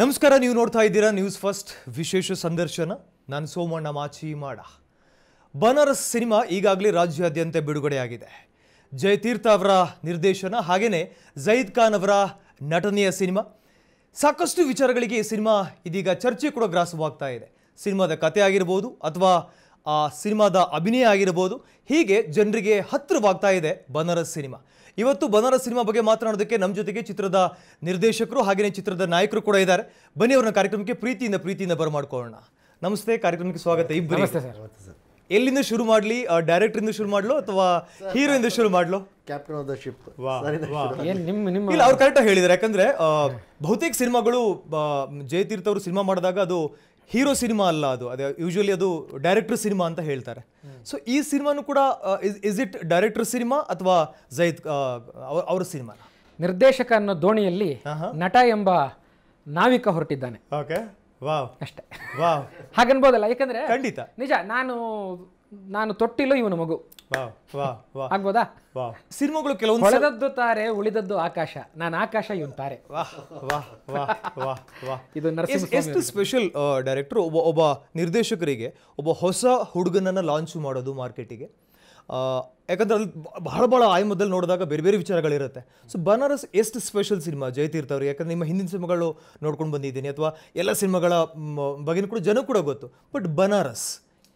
ನಮಸ್ಕಾರ ನೀವು ನೋಡ್ತಾ ಇದ್ದೀರಾ ನ್ಯೂಸ್ ಫಸ್ಟ್ ವಿಶೇಷ ಸಂದರ್ಶನ ನಾನು ಸೋಮಣ್ಣ ಮಾಚಿ ಮಾಡ ಬನಾರಸ್ ಸಿನಿಮಾ ಈಗಾಗಲೇ ರಾಜ್ಯಾದ್ಯಂತ ಬಿಡುಗಡೆಯಾಗಿದೆ ಜಯತೀರ್ಥ ಅವರ ನಿರ್ದೇಶನ ಹಾಗೆಯೇ ಜಯೀದ್ ಖಾನ್ ಅವರ ನಟನೆಯ ಸಿನಿಮಾ ಸಾಕಷ್ಟು ವಿಚಾರಗಳಿಗೆ ಈ ಸಿನಿಮಾ ಇದೀಗ ಚರ್ಚೆ ಕೂಡ ಗ್ರಾಸವಾಗ್ತಾ ಇದೆ ಸಿನಿಮಾದ ಕತೆ ಆಗಿರ್ಬೋದು ಅಥವಾ ಆ ಸಿನಿಮಾದ ಅಭಿನಯ ಆಗಿರಬಹುದು ಹೀಗೆ ಜನರಿಗೆ ಹತ್ತಿರವಾಗ್ತಾ ಇದೆ ಬನಾರಸ್ ಸಿನಿಮಾ ಇವತ್ತು ಬನಾರಸ್ ಸಿನಿಮಾ ಬಗ್ಗೆ ಮಾತನಾಡೋದಕ್ಕೆ ನಮ್ಮ ಜೊತೆಗೆ ಚಿತ್ರದ ನಿರ್ದೇಶಕರು ಹಾಗೆಯೇ ಚಿತ್ರದ ನಾಯಕರು ಕೂಡ ಇದ್ದಾರೆ ಬನ್ನಿ ಅವ್ರನ್ನ ಕಾರ್ಯಕ್ರಮಕ್ಕೆ ಪ್ರೀತಿಯಿಂದ ಪ್ರೀತಿಯಿಂದ ಬರಮಾಡ್ಕೊಳ್ಳೋಣ ನಮಸ್ತೆ ಕಾರ್ಯಕ್ರಮಕ್ಕೆ ಸ್ವಾಗತ ಇಬ್ಬರು ಎಲ್ಲಿಂದ ಶುರು ಮಾಡಲಿ ಇಂದ ಶುರು ಮಾಡಲು ಅಥವಾ ಹೀರೋ ಇಂದ ಶುರು ಮಾಡ್ಲೋ ಕ್ಯಾಪ್ಟನ್ ಆಫ್ ದ ಶಿಪ್ ಇಲ್ಲ ಅವ್ರು ಕರೆಕ್ಟಾಗಿ ಹೇಳಿದ್ದಾರೆ ಯಾಕಂದ್ರೆ ಬಹುತೇಕ ಸಿನಿಮಾಗಳು ಜಯತೀರ್ಥ ಅವರು ಸಿನಿಮಾ ಮಾಡಿದಾಗ ಅದು ಹೀರೋ ಸಿನಿಮಾ ಅಲ್ಲ ಅದು ಅದೇ ಯೂಶಲಿ ಅದು ಡೈರೆಕ್ಟರ್ ಸಿನಿಮಾ ಅಂತ ಹೇಳ್ತಾರೆ ಸೊ ಈ ಸಿನಿಮಾನು ಕೂಡ ಇಸ್ ಇಟ್ ಡೈರೆಕ್ಟರ್ ಸಿನಿಮಾ ಅಥವಾ ಜೈದ್ ಅವ್ರ ಸಿನಿಮಾ ನಿರ್ದೇಶಕ ಅನ್ನೋ ದೋಣಿಯಲ್ಲಿ ನಟ ಎಂಬ ನಾವಿಕ ಹೊರಟಿದ್ದಾನೆ ಓಕೆ ಅಷ್ಟೇ ವಾವ್ ಹಾಗನ್ಬೋದಲ್ಲ ಯಾಕಂದ್ರೆ ಖಂಡಿತ ನಿಜ ನಾನು ನಾನು ತೊಟ್ಟಿಲ್ಲ ಇವನ ಮಗು ಆಗ್ಬೋದಾ ಸಿನಿಮಾಗಳು ಕೆಲವೊಂದು ಹೊಳೆದದ್ದು ತಾರೆ ಉಳಿದದ್ದು ಆಕಾಶ ನಾನು ಆಕಾಶ ಇವನ್ ತಾರೆ ಇದು ಎಷ್ಟು ಸ್ಪೆಷಲ್ ಡೈರೆಕ್ಟರ್ ಒಬ್ಬ ಒಬ್ಬ ನಿರ್ದೇಶಕರಿಗೆ ಒಬ್ಬ ಹೊಸ ಹುಡುಗನನ್ನ ಲಾಂಚ್ ಮಾಡೋದು ಮಾರ್ಕೆಟಿಗೆ ಯಾಕಂದ್ರೆ ಅಲ್ಲಿ ಬಹಳ ಬಹಳ ಆಯ್ ಮೊದಲು ನೋಡಿದಾಗ ಬೇರೆ ಬೇರೆ ವಿಚಾರಗಳಿರುತ್ತೆ ಸೊ ಬನಾರಸ್ ಎಷ್ಟು ಸ್ಪೆಷಲ್ ಸಿನಿಮಾ ಜಯತೀರ್ಥ ಅವ್ರಿಗೆ ಯಾಕಂದ್ರೆ ನಿಮ್ಮ ಹಿಂದಿನ ಸಿನಿಮಾಗಳು ನೋಡ್ಕೊಂಡು ಬಂದಿದ್ದೀನಿ ಅಥವಾ ಎಲ್ಲ ಸಿನಿಮಾಗಳ ಬಗ್ಗೆ ಕೂಡ ಜನ ಕೂಡ ಗೊತ್ತು ಬಟ್ ಬನಾರಸ್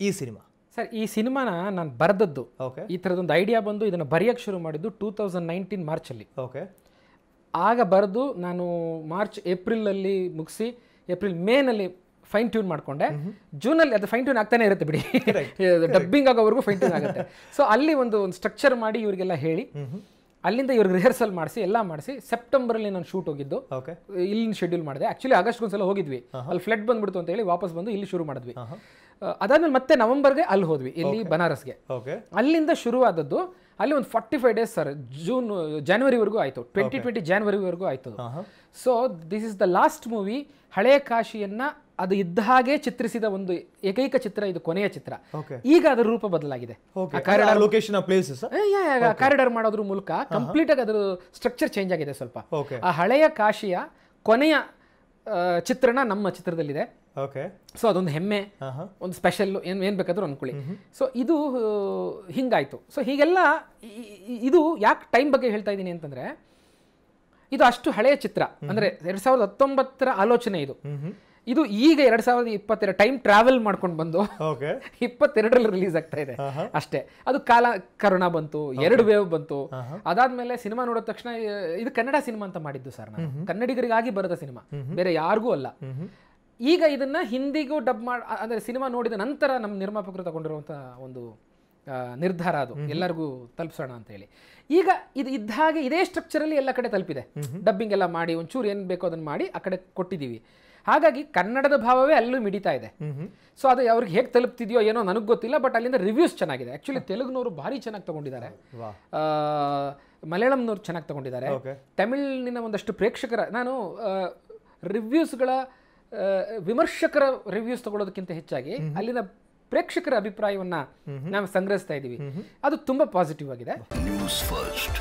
ಈ ಸಿನಿಮಾ ಸರ್ ಈ ಸಿನಿಮಾನ ನಾನು ಬರೆದದ್ದು ಓಕೆ ಈ ಥರದೊಂದು ಐಡಿಯಾ ಬಂದು ಇದನ್ನು ಬರೆಯೋಕ್ಕೆ ಶುರು ಮಾಡಿದ್ದು ಟೂ ತೌಸಂಡ್ ನೈನ್ಟೀನ್ ಮಾರ್ಚಲ್ಲಿ ಓಕೆ ಆಗ ಬರೆದು ನಾನು ಮಾರ್ಚ್ ಏಪ್ರಿಲಲ್ಲಿ ಮುಗಿಸಿ ಏಪ್ರಿಲ್ ಮೇನಲ್ಲಿ ಫೈನ್ ಟ್ಯೂನ್ ಮಾಡಿಕೊಂಡೆ ಜೂನಲ್ಲಿ ಅದು ಫೈನ್ ಟ್ಯೂನ್ ಆಗ್ತಾನೆ ಇರುತ್ತೆ ಬಿಡಿ ಡಬ್ಬಿಂಗ್ ಆಗೋವರೆಗೂ ಫೈನ್ ಟ್ಯೂನ್ ಆಗುತ್ತೆ ಸೊ ಅಲ್ಲಿ ಒಂದು ಒಂದು ಸ್ಟ್ರಕ್ಚರ್ ಮಾಡಿ ಇವರಿಗೆಲ್ಲ ಹೇಳಿ ಅಲ್ಲಿಂದ ಇವ್ರಿಗೆ ರಿಹರ್ಸಲ್ ಮಾಡಿಸಿ ಎಲ್ಲ ಮಾಡಿಸಿ ಸೆಪ್ಟೆಂಬರಲ್ಲಿ ನಾನು ಶೂಟ್ ಹೋಗಿದ್ದು ಓಕೆ ಇಲ್ಲಿ ಶೆಡ್ಯೂಲ್ ಮಾಡಿದೆ ಆಕ್ಚುಲಿ ಆಗಸ್ಟ್ ಒಂದ್ಸಲ ಹೋಗಿದ್ವಿ ಅಲ್ಲಿ ಫ್ಲಡ್ ಬಂದ್ಬಿಡ್ತು ಅಂತ ಹೇಳಿ ವಾಪಸ್ ಬಂದು ಇಲ್ಲಿ ಶುರು ಮಾಡಿದ್ವಿ ಅದಾದ್ಮೇಲೆ ಮತ್ತೆ ನವೆಂಬರ್ಗೆ ಅಲ್ಲಿ ಹೋದ್ವಿ ಇಲ್ಲಿ ಬನಾರಸ್ಗೆ ಅಲ್ಲಿಂದ ಶುರುವಾದದ್ದು ಅಲ್ಲಿ ಒಂದು forty five days sir June ಜನವರಿವರೆಗೂ ಆಯ್ತು ಟ್ವೆಂಟಿ ಟ್ವೆಂಟಿ ಜಾನ್ವರಿವರೆಗೂ ಆಯ್ತು so this is the last movie ಹಳೆಯ ಕಾಶಿಯನ್ನ ಅದು ಇದ್ದ ಹಾಗೆ ಚಿತ್ರಿಸಿದ ಒಂದು ಏಕೈಕ ಚಿತ್ರ ಇದು ಕೊನೆಯ ಚಿತ್ರ ಈಗ ಅದರ ರೂಪ ಬದಲಾಗಿದೆ ಕಾರಿಡಾರ್ ಮಾಡೋದ್ರ ಮೂಲಕ ಕಂಪ್ಲೀಟ್ uh-huh. ಆಗಿ ಅದರ ಸ್ಟ್ರಕ್ಚರ್ ಚೇಂಜ್ ಆಗಿದೆ ಸ್ವಲ್ಪ ಆ ಹಳೆಯ ಕಾಶಿಯ ಕೊನೆಯ ಚಿತ್ರಣ ನಮ್ಮ ಚಿತ್ರದಲ್ಲಿದೆ ಓಕೆ ಸೊ ಅದೊಂದು ಹೆಮ್ಮೆ ಒಂದು ಸ್ಪೆಷಲ್ ಏನು ಏನು ಬೇಕಾದರೂ ಅಂದ್ಕೊಳ್ಳಿ ಸೊ ಇದು ಹಿಂಗಾಯಿತು ಸೊ ಹೀಗೆಲ್ಲ ಇದು ಯಾಕೆ ಟೈಮ್ ಬಗ್ಗೆ ಹೇಳ್ತಾ ಇದ್ದೀನಿ ಅಂತಂದರೆ ಇದು ಅಷ್ಟು ಹಳೆಯ ಚಿತ್ರ ಅಂದರೆ ಎರಡು ಸಾವಿರದ ಹತ್ತೊಂಬತ್ತರ ಆಲೋಚನೆ ಇದು ಇದು ಈಗ ಎರಡ್ ಸಾವಿರದ ಇಪ್ಪತ್ತೆರಡು ಟೈಮ್ ಟ್ರಾವೆಲ್ ಮಾಡ್ಕೊಂಡು ಬಂದು ಇಪ್ಪತ್ತೆರಡರಲ್ಲಿ ರಿಲೀಸ್ ಆಗ್ತಾ ಇದೆ ಅಷ್ಟೇ ಅದು ಕಾಲ ಕರುಣ ಬಂತು ಎರಡು ವೇವ್ ಬಂತು ಅದಾದ್ಮೇಲೆ ಸಿನಿಮಾ ನೋಡಿದ ತಕ್ಷಣ ಇದು ಕನ್ನಡ ಸಿನಿಮಾ ಅಂತ ಮಾಡಿದ್ದು ಸರ್ ನಾನು ಕನ್ನಡಿಗರಿಗಾಗಿ ಬರದ ಸಿನಿಮಾ ಬೇರೆ ಯಾರಿಗೂ ಅಲ್ಲ ಈಗ ಇದನ್ನು ಹಿಂದಿಗೂ ಡಬ್ ಮಾಡಿ ಅಂದರೆ ಸಿನಿಮಾ ನೋಡಿದ ನಂತರ ನಮ್ಮ ನಿರ್ಮಾಪಕರು ತಗೊಂಡಿರುವಂಥ ಒಂದು ನಿರ್ಧಾರ ಅದು ಎಲ್ಲರಿಗೂ ತಲುಪಿಸೋಣ ಅಂತ ಹೇಳಿ ಈಗ ಇದು ಇದ್ದ ಹಾಗೆ ಇದೇ ಸ್ಟ್ರಕ್ಚರಲ್ಲಿ ಎಲ್ಲ ಕಡೆ ತಲುಪಿದೆ ಡಬ್ಬಿಂಗ್ ಎಲ್ಲ ಮಾಡಿ ಒಂಚೂರು ಏನು ಬೇಕೋ ಅದನ್ನು ಮಾಡಿ ಆ ಕಡೆ ಕೊಟ್ಟಿದ್ದೀವಿ ಹಾಗಾಗಿ ಕನ್ನಡದ ಭಾವವೇ ಅಲ್ಲೂ ಮಿಡಿತಾ ಇದೆ ಸೊ ಅದು ಅವ್ರಿಗೆ ಹೇಗೆ ತಲುಪ್ತಿದೆಯೋ ಏನೋ ನನಗೆ ಗೊತ್ತಿಲ್ಲ ಬಟ್ ಅಲ್ಲಿಂದ ರಿವ್ಯೂಸ್ ಚೆನ್ನಾಗಿದೆ ಆ್ಯಕ್ಚುಲಿ ತೆಲುಗುನವರು ಭಾರಿ ಚೆನ್ನಾಗಿ ತೊಗೊಂಡಿದ್ದಾರೆ ಮಲಯಾಳಂನವ್ರು ಚೆನ್ನಾಗಿ ತೊಗೊಂಡಿದ್ದಾರೆ ತಮಿಳಿನ ಒಂದಷ್ಟು ಪ್ರೇಕ್ಷಕರ ನಾನು ರಿವ್ಯೂಸ್ಗಳ ವಿಮರ್ಶಕರ ರಿವ್ಯೂಸ್ ತಗೊಳ್ಳೋದಕ್ಕಿಂತ ಹೆಚ್ಚಾಗಿ ಅಲ್ಲಿನ ಪ್ರೇಕ್ಷಕರ ಅಭಿಪ್ರಾಯವನ್ನ ನಾವು ಸಂಗ್ರಹಿಸ್ತಾ ಇದ್ದೀವಿ ಅದು ತುಂಬಾ ಪಾಸಿಟಿವ್ ಆಗಿದೆ ನ್ಯೂಸ್ ಫಸ್ಟ್